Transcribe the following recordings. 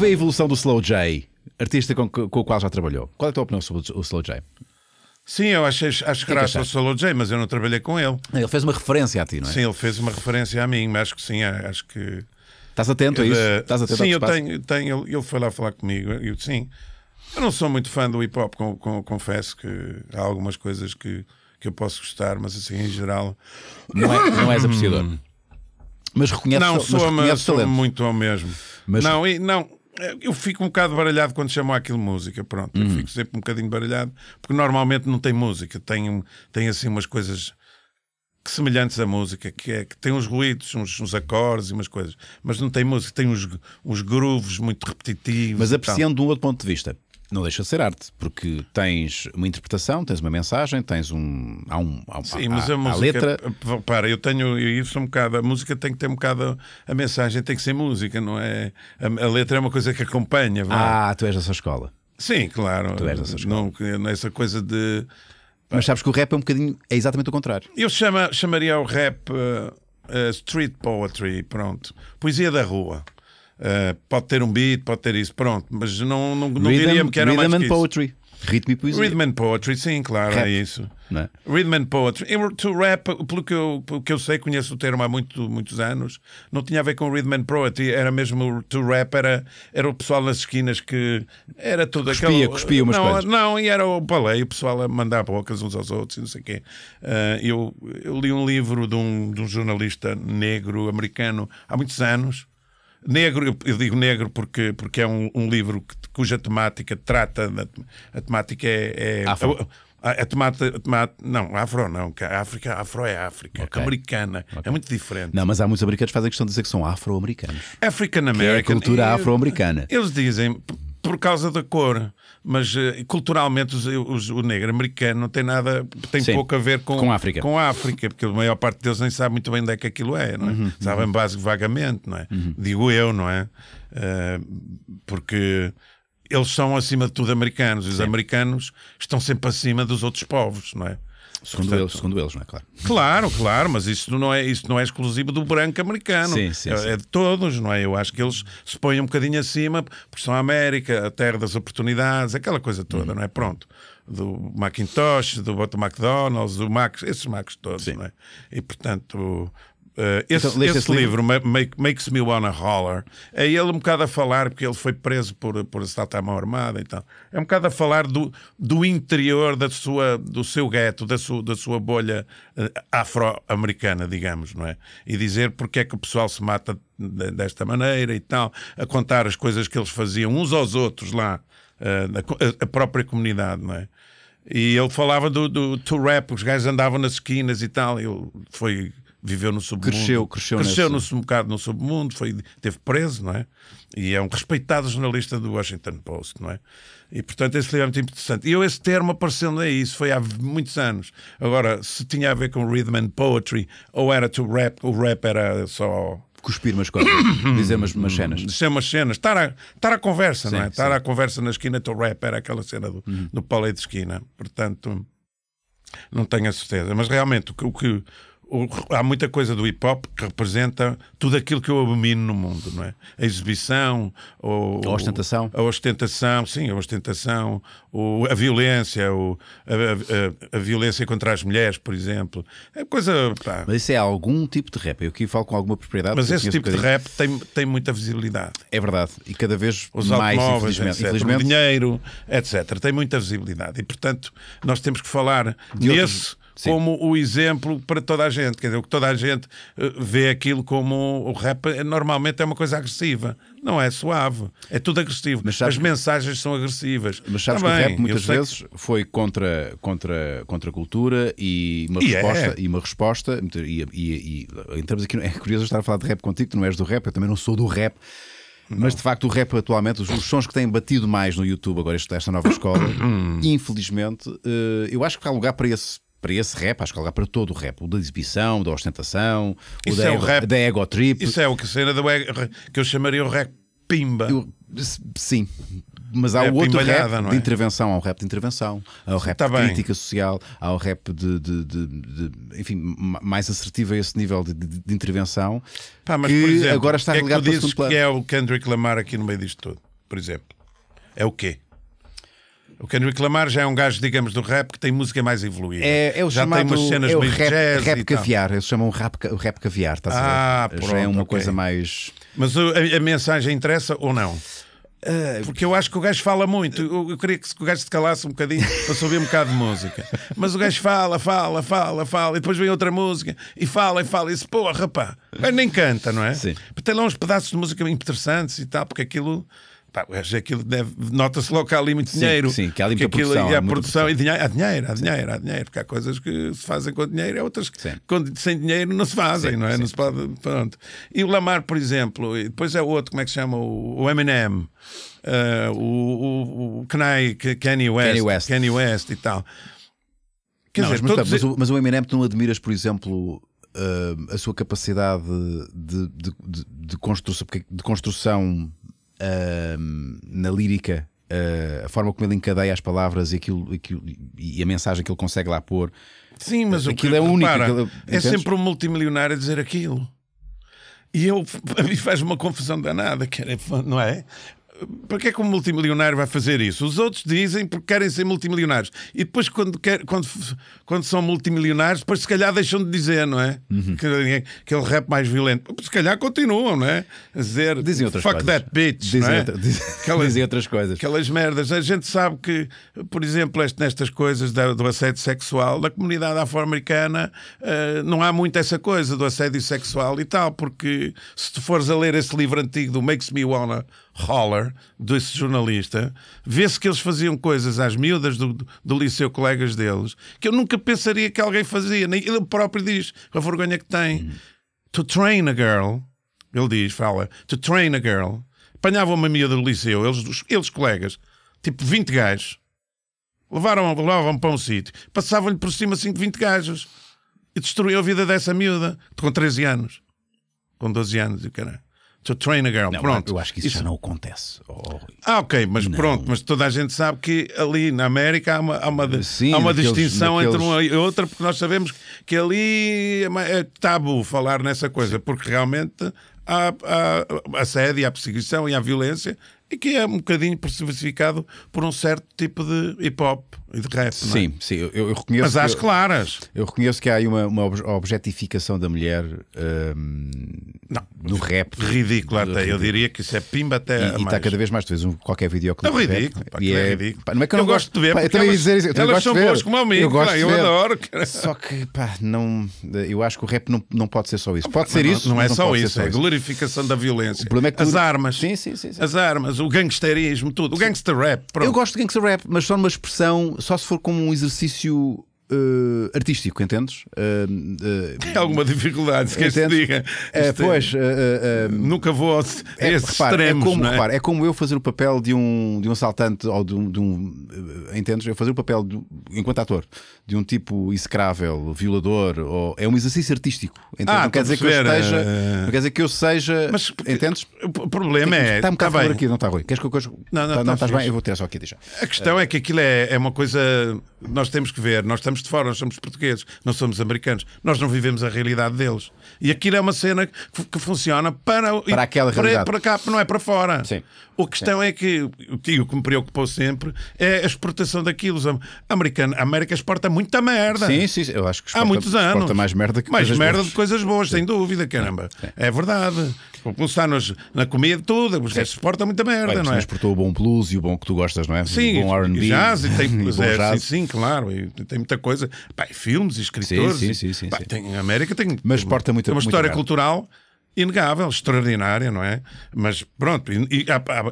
vê a evolução do Slow J, artista com, com o qual já trabalhou? Qual é a tua opinião sobre o Slow J? Sim, eu acho, acho é que graça ao Solo J, mas eu não trabalhei com ele. Ele fez uma referência a ti, não é? Sim, ele fez uma referência a mim, mas acho que sim, é, acho que. Estás atento a isso? Eh, Estás atento sim, eu tenho, tenho ele, foi lá falar comigo, eu sim. Eu não sou muito fã do hip hop, com, com, confesso que há algumas coisas que, que eu posso gostar, mas assim, em geral. Não, é, não és apreciador. Hum. mas reconheces Não, sou, mas, mas sou muito ao mesmo. Mas... Não, e, não, é, eu fico um bocado baralhado quando chamam aquilo música, pronto. Uhum. Eu hum. fico sempre um bocadinho baralhado, porque normalmente não tem música, tem, tem assim umas coisas que semelhantes à música, que, é, que tem uns ruídos, uns, uns acordes e umas coisas, mas não tem música, tem uns, uns grooves muito repetitivos. Mas apreciando de um outro ponto de vista, não deixa de ser arte, porque tens uma interpretação, tens uma mensagem, tens um. Há, um, há, Sim, há, mas a, música, letra. Para, eu tenho. isso um bocado. A música tem que ter um bocado. A mensagem tem que ser música, não é? A, a letra é uma coisa que acompanha. Vai? Ah, tu és dessa escola. Sim, claro. Tu és dessa escola. Não, nessa é coisa de. Mas sabes que o rap é um bocadinho. É exatamente o contrário. Eu chama, chamaria o rap uh, uh, street poetry, pronto. Poesia da rua. Uh, pode ter um beat, pode ter isso, pronto, mas não, não, não diria-me que era mais que poetry. Ritmo e poesia. Rhythm and poetry, sim, claro, rap. é isso. Não é? Rhythm and poetry. to rap, pelo que, eu, pelo que eu sei, conheço o termo há muito, muitos anos, não tinha a ver com rhythm and poetry, era mesmo to rap, era, era o pessoal nas esquinas que era tudo cuspia, aquele. Cuspia umas não, coisas. Não, e era o baleio, o pessoal a mandar bocas uns aos outros e não sei o quê. Uh, eu, eu li um livro de um, de um jornalista negro americano há muitos anos Negro, eu digo negro porque, porque é um, um livro que, cuja temática trata. A temática é. é afro. A, a, temática, a, não, afro não, África, afro é África, okay. americana, é okay. é muito diferente. Não, mas há muitos americanos que fazem questão de dizer que são afro-americanos. African American. Que é a cultura afro-americana. Eles dizem por causa da cor mas eh, culturalmente os, os, o negro americano não tem nada, tem Sim, pouco a ver com, com, a África. com a África, porque a maior parte deles nem sabe muito bem onde é que aquilo é, não é? Uhum, uhum. Sabem uhum. básico vagamente, não é? Uhum. Digo eu, não é? Uh, porque eles são, acima de tudo, americanos. E os Sim. americanos estão sempre acima dos outros povos, não é? Segundo, Portanto, eles, segundo eles, não é claro? Claro, claro, mas isso não é, isso não é exclusivo do branco americano. Sim, sim, é, sim. É de todos, não é? Eu acho que eles se põem um bocadinho acima, porque são a América, a terra das oportunidades, aquela coisa toda, uhum. não é? Pronto. Do Macintosh, do McDonald's, do Max, esses Macs todos, sim. não é? E portanto Uh, esse, então, esse, esse livro, livro, Make, Makes Me Wanna Holler, é ele um bocado a falar, porque ele foi preso por, por a à mão armada então é um bocado a falar do, do interior da sua, do seu gueto, da, sua da sua bolha uh, afro-americana, digamos, não é? E dizer porque é que o pessoal se mata de, desta maneira e tal, a contar as coisas que eles faziam uns aos outros lá, uh, a, a própria comunidade, não é? E ele falava do, do, to rap, os gajos andavam nas esquinas e tal, ele foi viveu no submundo. Cresceu, cresceu, cresceu nesse... no, um bocado no submundo, foi, teve preso, não é? E é um respeitado jornalista do Washington Post, não é? E portanto esse livro é muito interessante. E eu, esse termo apareceu aí, isso foi há muitos anos. Agora, se tinha a ver com rhythm and poetry, ou era to rap, o rap era só cuspir umas coisas, dizer umas, umas cenas. Dizer umas cenas, estar à, estar à conversa, sim, não é? Sim. Estar à conversa na esquina, to rap era aquela cena do, uhum. do palé de esquina. Portanto, não tenho a certeza. Mas realmente, o que, o que, há muita coisa do hip hop que representa tudo aquilo que eu abomino no mundo, não é? A exibição, o, a ostentação, a ostentação, sim, a ostentação, o, a violência, o, a, a, a, violência contra as mulheres, por exemplo, é coisa. Pá. Mas isso é algum tipo de rap. Eu aqui falo com alguma propriedade. Mas esse tipo um de rap tem, tem muita visibilidade. É verdade e cada vez Os mais infelizmente, etc. infelizmente, o dinheiro, etc. Tem muita visibilidade e portanto nós temos que falar de nesse Sim. como o exemplo para toda a gente. Quer dizer, o que toda a gente eh, vê aquilo como o rap eh, normalmente é uma coisa agressiva. Não é suave. É tudo agressivo. As mensagens são agressivas. Mas sabes Também, que o rap muitas vezes que... foi contra, contra, contra a cultura e uma e é. resposta. É. E uma resposta e, e, e, entramos aqui. É curioso estar a falar de rap contigo, tu não és do rap, eu também não sou do rap. Não. Mas de facto, o rap atualmente, os, os, sons que têm batido mais no YouTube agora, esta nova escola, infelizmente, eh, eu acho que há lugar para esse para esse rap, acho que há para todo o rap, o da exibição, da ostentação, o da, é ego, o rap, da ego trip. Isso é o que cena do que eu chamaria o rap pimba. Eu, sim, mas há é o outro rap é? de intervenção, há o rap de intervenção, há o rap tá de bem. crítica social, há o rap de, de, de, de, enfim, mais assertivo a esse nível de, intervenção. Pá, mas que exemplo, agora está é ligado que tu dizes que é o Kendrick Lamar aqui no meio disto tudo, por exemplo. É o quê? O Kendrick Lamar já é um gajo, digamos, do rap que tem música mais evoluída. É, é o já chamado, tem umas cenas é o meio rap, jazz rap caviar. Eles chamam rap, o rap caviar, estás ah, a ver? Ah, pronto, já é uma okay. coisa mais. Mas a, a mensagem interessa ou não? Ah, porque eu acho que o gajo fala muito. Eu, queria que, o gajo se calasse um bocadinho para subir um bocado de música. Mas o gajo fala, fala, fala, fala, e depois vem outra música e fala e fala. E se porra, Mas nem canta, não é? Sim. Tem lá uns pedaços de música interessantes e tal, porque aquilo Pá, aquilo nota-se logo que há ali muito dinheiro. Sim, sim que há ali muita aquilo, produção. Há, há produção, produção, e dinheiro, há dinheiro, há dinheiro, há dinheiro, porque há coisas que se fazem com dinheiro e outras que com, sem dinheiro não se fazem, sim, não é? Não se pode, pronto. E o Lamar, por exemplo, e depois é o outro, como é que se chama? O, o Eminem, uh, o, o, o Kanye, Kanye, West, Kanye West, Kanye West e tal. Quer não, dizer, mas, todos... mas, o, mas o Eminem, tu não admiras, por exemplo, uh, a sua capacidade de, de, de, de construção, de construção uh, na lírica, uh, a forma como ele encadeia as palavras e, aquilo, aquilo, e a mensagem que ele consegue lá pôr. Sim, mas aquilo o que, é único. Repara, aquilo, é, é sempre um multimilionário a dizer aquilo. E eu, a mim faz uma confusão danada, não é? para que é que um multimilionário vai fazer isso? Os outros dizem porque querem ser multimilionários. E depois, quando, quer, quando, quando são multimilionários, depois se calhar deixam de dizer, não é? Uhum. Que, aquele é rap mais violento. Se calhar continuam, não é? A dizer dizem outras fuck coisas. that bitch. Dizem, não é? diz, aquelas, dizem outras coisas. Aquelas merdas. A gente sabe que, por exemplo, este, nestas coisas da, do assédio sexual, na comunidade afro-americana uh, não há muito essa coisa do assédio sexual e tal, porque se tu fores a ler esse livro antigo do Makes Me Wanna Holler, desse jornalista, vê-se que eles faziam coisas às miúdas do, do liceu, colegas deles, que eu nunca pensaria que alguém fazia. Nem ele próprio diz, com a vergonha que tem. Hum. To train a girl, ele diz, fala, to train a girl. Apanhavam uma miúda do liceu, eles, eles colegas, tipo 20 gajos. levaram levavam, para um sítio, passavam-lhe por cima 5, 20 gajos e destruíam a vida dessa miúda com 13 anos, com 12 anos e o caralho to train a girl. Não, pronto. Eu acho que isso, isso... já não acontece. Oh, oh ah, ok, mas não. pronto, mas toda a gente sabe que ali na América há uma, há uma, Sim, há uma distinção entre uma e outra, porque nós sabemos que ali é, é tabu falar nessa coisa, Sim. porque realmente há, há assédio, há perseguição e há violência, e que é um bocadinho personificado por um certo tipo de hip hop e de rap. É? Sim, é? sim, eu, eu, reconheço. Mas às claras. Eu reconheço que há aí uma, uma objetificação da mulher um, não, no rap. Ridículo até. Eu diria que isso é pimba até. E, está cada vez mais. Tu vês um, qualquer videoclipe. É ridículo. Pá, e é, é ridículo. Pá, não é que eu, eu não gosto de ver. Pá, eu também elas, dizer, eu elas são boas como amigo. Eu, gosto pá, eu adoro. Cara. Só que, pá, não, eu acho que o rap não, não pode ser só isso. É pode ser isso. Não, não é só isso. É glorificação da violência. É As armas. Sim, sim, sim. As armas, o gangsterismo, tudo. O gangster rap. Eu gosto de gangster rap, mas só numa expressão só se for como um exercício uh, artístico, entendes? Uh, Tem alguma dificuldade, se quer se diga. É- pois, nunca vou a é, esses é, repara, extremos, é como, é? Repara, é? como eu fazer o papel de um, de um assaltante ou de um, de um entendes? Eu fazer o papel, de, enquanto ator, de um tipo execrável, violador, ou, é um exercício artístico. Entendes? Ah, não quer dizer que eu esteja, não quer dizer que eu seja, Mas, porque, entendes? O problema é. Está um bocado tá aqui, não está ruim. Queres que eu coisa? Não, não, tá, não, não tá estás bem, eu vou ter só aqui deixar. A questão é que aquilo é, é uma coisa. Nós temos que ver, nós estamos de fora, nós somos portugueses, não somos americanos, nós não vivemos a realidade deles. E aquilo é uma cena que, que funciona para, para aquela para, realidade. Para cá, não é para fora. Sim. O questão Sim. é que o que me preocupou sempre é a exportação daquilo. Americano, a América exporta muita merda. Sim, sim, eu acho que exporta, há muitos anos. exporta mais merda que mais coisas merda de coisas boas, sim. sem dúvida, caramba. Sim. É verdade. O está nos, na comida toda, os restos exporta muita merda, Bem, não é? exportou o bom plus e o bom que tu gostas, não é? Sim, o bom R&B, jazz, e tem, é, jazz. Sim, sim, claro, e tem muita coisa coisa. Pai, filmes escritores. Sim, sim, sim. sim, sim. Tem, a América tem, Mas porta muito, uma história cultural inegável, extraordinária, não é? Mas pronto, e, e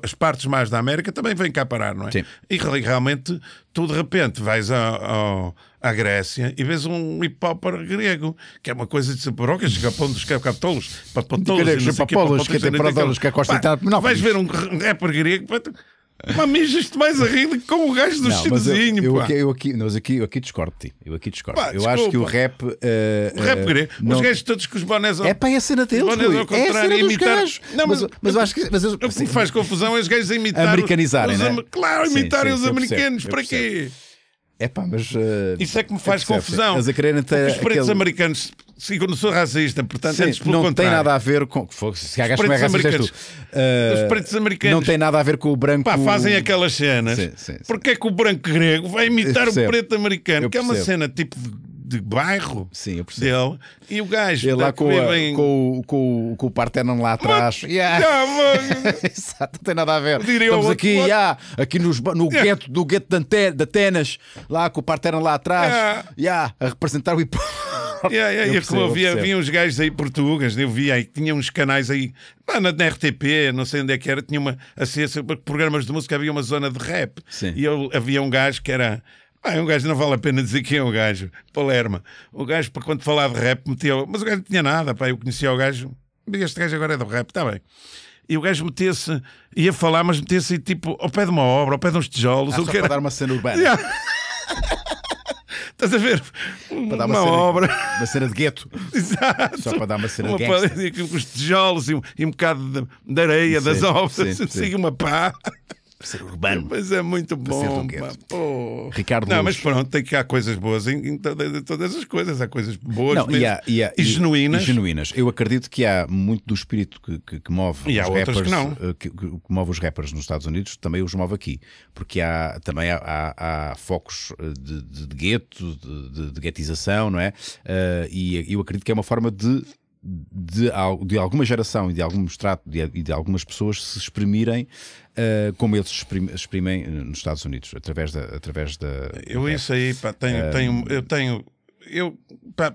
as partes mais da América também vêm cá parar, não é? Sim. E realmente, tu de repente vais a, a, à Grécia e vês um hip hop grego, que é uma coisa de saporocas, capão dos capitolos, papotolos, papolos, que é todos que é costa Não, vais é ver um rapper grego. Mas mijas-te mais a rir com o gajo do não, chipzinho, eu, eu, aqui, eu, aqui, mas aqui, eu aqui discordo de ti. Eu aqui discordo. Pá, eu desculpa. acho que o rap. Uh, o rap eh, grego. Uh, não... Os gajos todos com os bonés ao... É para é a cena deles. Os bonés ao é contrário, é imitar. Gajos. Não, mas, mas, mas eu acho que. Mas eu, o que me faz confusão é os gajos a imitar. Americanizarem, os, né? Claro, imitarem sim, sim, os americanos. Percebo, para quê? Percebo. É pá, mas. Uh, Isso é que me faz é que é, confusão. Mas a ter Os pretos aquele... americanos, sim, eu não sou racista, portanto, sim, pelo não contrário. tem nada a ver com. Se a gajo é racista, tu. Uh, Os eh, pretos americanos. Não tem nada a ver com o branco. Pá, fazem aquelas cenas. Sim, sim, sim. Porque é que o branco grego vai imitar o preto americano? Eu que percebo. é uma cena tipo de de bairro Sim, eu dele e o gajo ele tá lá com, a, bem... com, com, com, o Partenon lá atrás. Mas, yeah. yeah Exato, não tem nada a ver. Diria Estamos aqui, outro... yeah, aqui nos, no yeah. gueto, do gueto de Atenas, lá com o Partenon lá atrás, yeah. Yeah, a representar o hip yeah, yeah, eu é percebo, havia, havia uns gajos aí portugueses, eu via aí, tinha uns canais aí, lá na, na, RTP, não sei onde é que era, tinha uma, assim, assim, programas de música, havia uma zona de rap. Sim. E eu, havia um gajo que era ah, um gajo não vale a pena dizer quem é o gajo. Palerma. O gajo, para quando falava de rap, metia. Mas o gajo não tinha nada, pá. Eu conhecia o gajo. Este gajo agora é do rap, está bem. E o gajo metia-se, ia falar, mas metia-se tipo ao pé de uma obra, ao pé de uns tijolos. Ah, só para dar uma cena urbana. Yeah. Estás a ver? Para dar uma, uma cena, obra. Uma cena de gueto. Exato. Só para dar uma cena uma de gueto. Com os tijolos e um, e um bocado de, de areia sim, das obras. Sim, sim. Assim, uma pá ser urbano. Mas é muito bom. Pô. Ricardo Não, Luz. mas pronto, tem que há coisas boas em, em, todas as coisas. Há coisas boas Não, e, há, e, há, e, genuínas. E genuínas. Eu acredito que há muito do espírito que, que, que move e os rappers, eh, que, não. Que, que, move os rappers nos Estados Unidos, também os move aqui. Porque há também há, há focos eh, de, de, de gueto, de, de, de guetização, não é? Uh, e eu acredito que é uma forma de de, de alguma geração e de algum extrato e de algumas pessoas se exprimirem uh, como eles exprimem, exprimem eh, nos Estados Unidos, através da. Através da eu, da isso aí, pá, tenho, uh, tenho, eu tenho. Eu,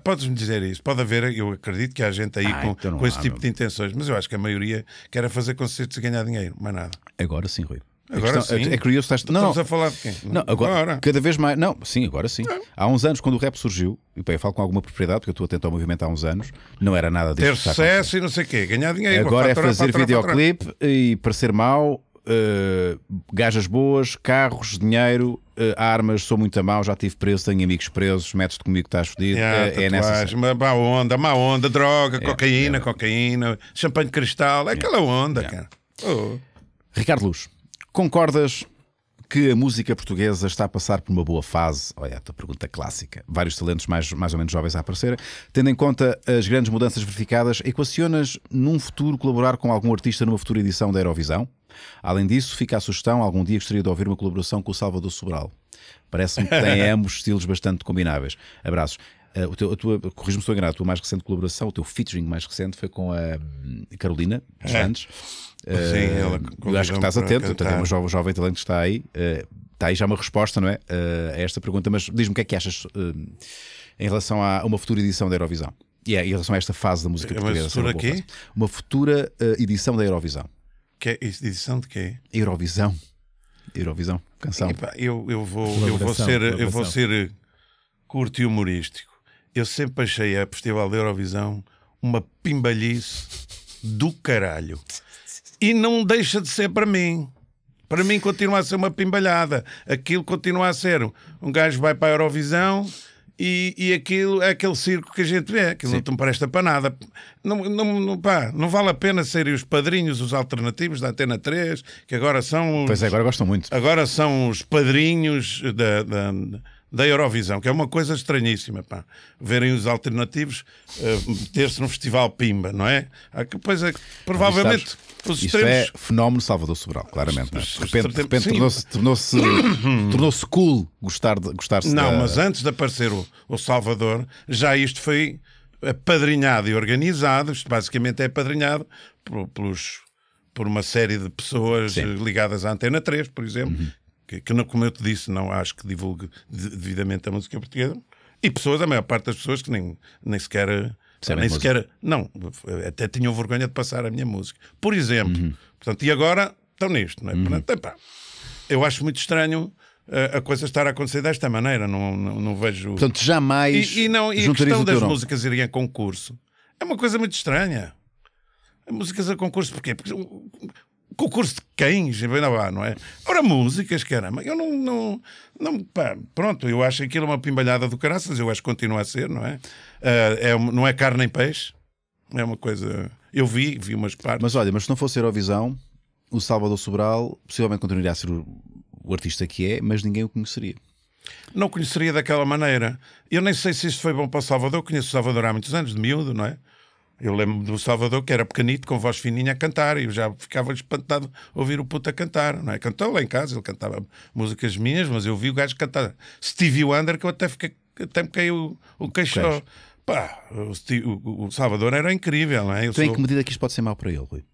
podes-me dizer isso, pode haver, eu acredito que há gente aí ah, com, então com há, esse tipo de intenções, mas eu acho que a maioria quer é fazer concertos e ganhar dinheiro, mais nada. Agora sim, Rui. Agora questão, sim. É, curioso, estás, não, estamos a falar de quem? Não, agora, agora, Cada vez mais. Não, sim, agora sim. Não. É. Há uns anos, quando o rap surgiu, e bem, eu falo com alguma propriedade, porque eu estou atento ao movimento há uns anos, não era nada disso. Ter sucesso e não sei o quê, ganhar dinheiro. Agora é fazer videoclipe e parecer mal Uh, eh, gajas boas, carros, dinheiro, uh, armas, sou muito a mal, já tive preso, tenho amigos presos, metes-te comigo, estás fodido. Yeah, é, é nessa. Má onda, má onda, droga, yeah, é, cocaína, yeah. É. cocaína, champanhe de cristal, é aquela onda, cara. Oh. Ricardo Luz. Concordas que a música portuguesa está a passar por uma boa fase? Olha, a pergunta clássica. Vários talentos mais, mais ou menos jovens a aparecer. Tendo em conta as grandes mudanças verificadas, equacionas num futuro colaborar com algum artista numa futura edição da Eurovisão? Além disso, fica a sugestão, algum dia gostaria de ouvir uma colaboração com o Salvador Sobral. Parece-me que têm ambos estilos bastante combináveis. Abraços. Eh, o teu, a tua, corrijo-me se eu enganar, a tua mais recente colaboração, o teu featuring mais recente foi com a hum, Carolina Santos. É. Sim, eh, ela eu acho que estás atento, portanto, é uma jovem, jovem talento que está aí. Eh, está aí já uma resposta, não é? a esta pergunta, mas diz-me o que é que achas em relação a uma futura edição da Eurovisão? E é, em relação a esta fase da música é portuguesa. É uma futura quê? Uma futura edição da Eurovisão. Que é edição de quê? Eurovisão. Eurovisão, canção. Epa, eu, eu, vou, eu vou ser, eu vou ser curto e humorístico eu sempre achei a Festival da Eurovisão uma pimbalhice do caralho. E não deixa de ser para mim. Para mim continua a ser uma pimbalhada. Aquilo continua a ser. Um gajo vai para a Eurovisão e, e aquilo é aquele circo que a gente vê. Aquilo Sim. não te presta para nada. Não, não, não, pá, não vale a pena serem os padrinhos, os alternativos da Atena 3, que agora são. Os, pois é, agora gostam muito. Agora são os padrinhos da, da da Eurovisão, que é uma coisa estranhíssima, pá. Verem os alternativos uh, eh, meter-se num festival Pimba, não é? Ah, que, pois é, provavelmente. Sabes, os isto extremos... é fenómeno Salvador Sobral, claramente. Né? De repente, repente tornou-se tornou tornou cool gostar de gostar Não, da... mas antes de aparecer o, o Salvador, já isto foi apadrinhado e organizado. Isto basicamente é apadrinhado por, pelos por uma série de pessoas Sim. ligadas à Antena 3, por exemplo, uhum que, que não, como eu te disse, não acho que divulgue devidamente a música portuguesa. E pessoas, a maior parte das pessoas que nem, nem sequer. Percebem nem sequer não, até tinham vergonha de passar a minha música. Por exemplo. Uhum. Portanto, e agora estão nisto, não é? Uhum. Portanto, epá, eu acho muito estranho eh, a coisa estar a acontecer desta maneira, não, não, não vejo. Portanto, jamais. E, e não, e a questão das músicas irem a concurso é uma coisa muito estranha. Músicas a concurso, porquê? Porque concurso de cães em lá não é? Ora, músicas, caramba, eu não, não, não pá, pronto, eu acho aquilo uma pimbalhada do caraças, eu acho que continua a ser, não é? Uh, é não é carne nem peixe, é uma coisa. Eu vi, vi umas partes. Mas olha, mas se não fosse Eurovisão, o Salvador Sobral possivelmente continuaria a ser o, o artista que é, mas ninguém o conheceria. Não conheceria daquela maneira. Eu nem sei se isto foi bom para o Salvador, eu conheço o Salvador há muitos anos, de miúdo, não é? Eu lembro do Salvador, que era pequenito, com voz fininha, a cantar, e eu já ficava espantado ouvir o puto a cantar, não é? Cantou lá em casa, ele cantava músicas minhas, mas eu vi o gajo cantar Stevie Wonder, que eu até, fiquei, até me caiu o, o queixó. Pá, o, o, Salvador era incrível, não é? Eu tu então, sou... em que medida é que isto pode ser mau para ele, Rui?